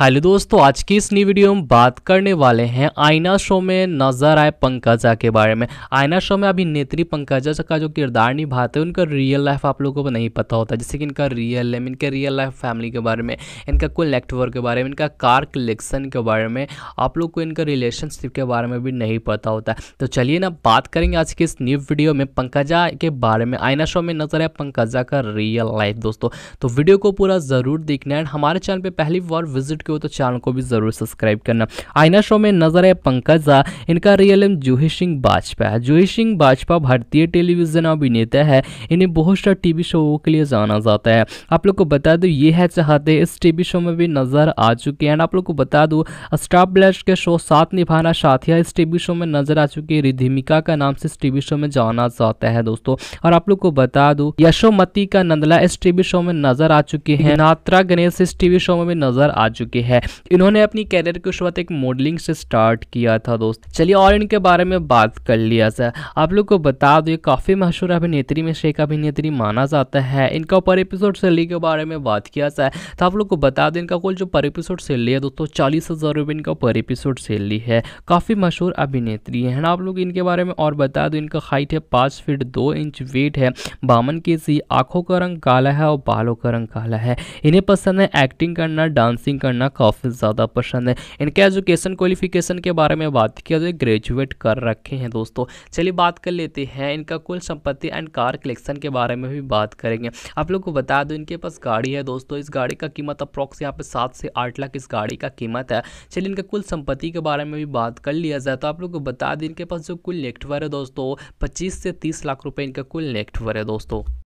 hello दोस्तों आज की इस नई वीडियो में बात करने वाले हैं आईना शो में नजर आए पंकजा के बारे में आईना शो में अभिनेत्री पंकजा का जो किरदार निभाते हैं उनका रियल लाइफ आप लोगों को नहीं पता होता जैसे कि इनका रियल नेम इनके रियल लाइफ फैमिली के बारे में इनका कुल नेटवर्क के बारे में इनका कार कलेक्शन के बारे में आप लोग को इनका रिलेशनशिप के बारे में भी नहीं पता होता तो चलिए ना बात करेंगे आज की इस न्यू वीडियो में पंकजा के बारे में आईना शो में नजर आए पंकजा का रियल लाइफ दोस्तों तो वीडियो को पूरा ज़रूर देखना है हमारे चैनल पर पहली बार विजिट चुके हो तो चैनल को भी ज़रूर सब्सक्राइब करना आईना शो में नजर है पंकज झा इनका रियल नेम जूही सिंह बाजपा है जूही सिंह बाजपा भारतीय टेलीविजन अभिनेता है इन्हें बहुत सारे टीवी शो के लिए जाना जाता है आप लोग को बता दो ये है चाहते इस टीवी शो में भी नजर आ चुके हैं आप लोग को बता दो स्टार ब्लैश के शो साथ निभाना साथिया इस टीवी शो में नजर आ चुकी है रिधिमिका का नाम से इस टीवी शो में जाना जाता है दोस्तों और आप लोग को बता दो यशोमती का नंदला इस टीवी शो में नजर आ चुकी है नात्रा गणेश इस टीवी शो में भी नजर आ चुके चुके हैं इन्होंने अपनी कैरियर की शुरुआत एक मॉडलिंग से स्टार्ट किया था दोस्त चलिए और इनके बारे में बात कर लिया सर आप लोग को बता दो काफ़ी मशहूर अभिनेत्री में से एक अभिनेत्री माना जाता है इनका पर एपिसोड सैलरी के बारे में बात किया सर तो आप लोग को बता दो इनका कुल जो पर एपिसोड सैलरी है दोस्तों चालीस हज़ार इनका पर एपिसोड सैलरी है काफ़ी मशहूर अभिनेत्री है ना आप लोग इनके बारे में और बता दो इनका हाइट है पांच फीट दो इंच वेट है बामन के सी आंखों का रंग काला है और बालों का रंग काला है इन्हें पसंद है एक्टिंग करना डांसिंग करना करना काफ़ी ज़्यादा पसंद है इनके एजुकेशन क्वालिफिकेशन के बारे में बात किया जाए तो ग्रेजुएट कर रखे हैं दोस्तों चलिए बात कर लेते हैं इनका कुल संपत्ति एंड कार कलेक्शन के बारे में भी बात करेंगे आप लोग को बता दो इनके पास गाड़ी है दोस्तों इस गाड़ी का कीमत अप्रॉक्स यहाँ पर सात से आठ लाख इस गाड़ी का कीमत है चलिए इनका कुल संपत्ति के बारे में भी बात कर लिया जाए तो आप लोग को बता दें इनके पास जो कुल नेक्टवर है दोस्तों पच्चीस से तीस लाख रुपये इनका कुल नेक्टवर है दोस्तों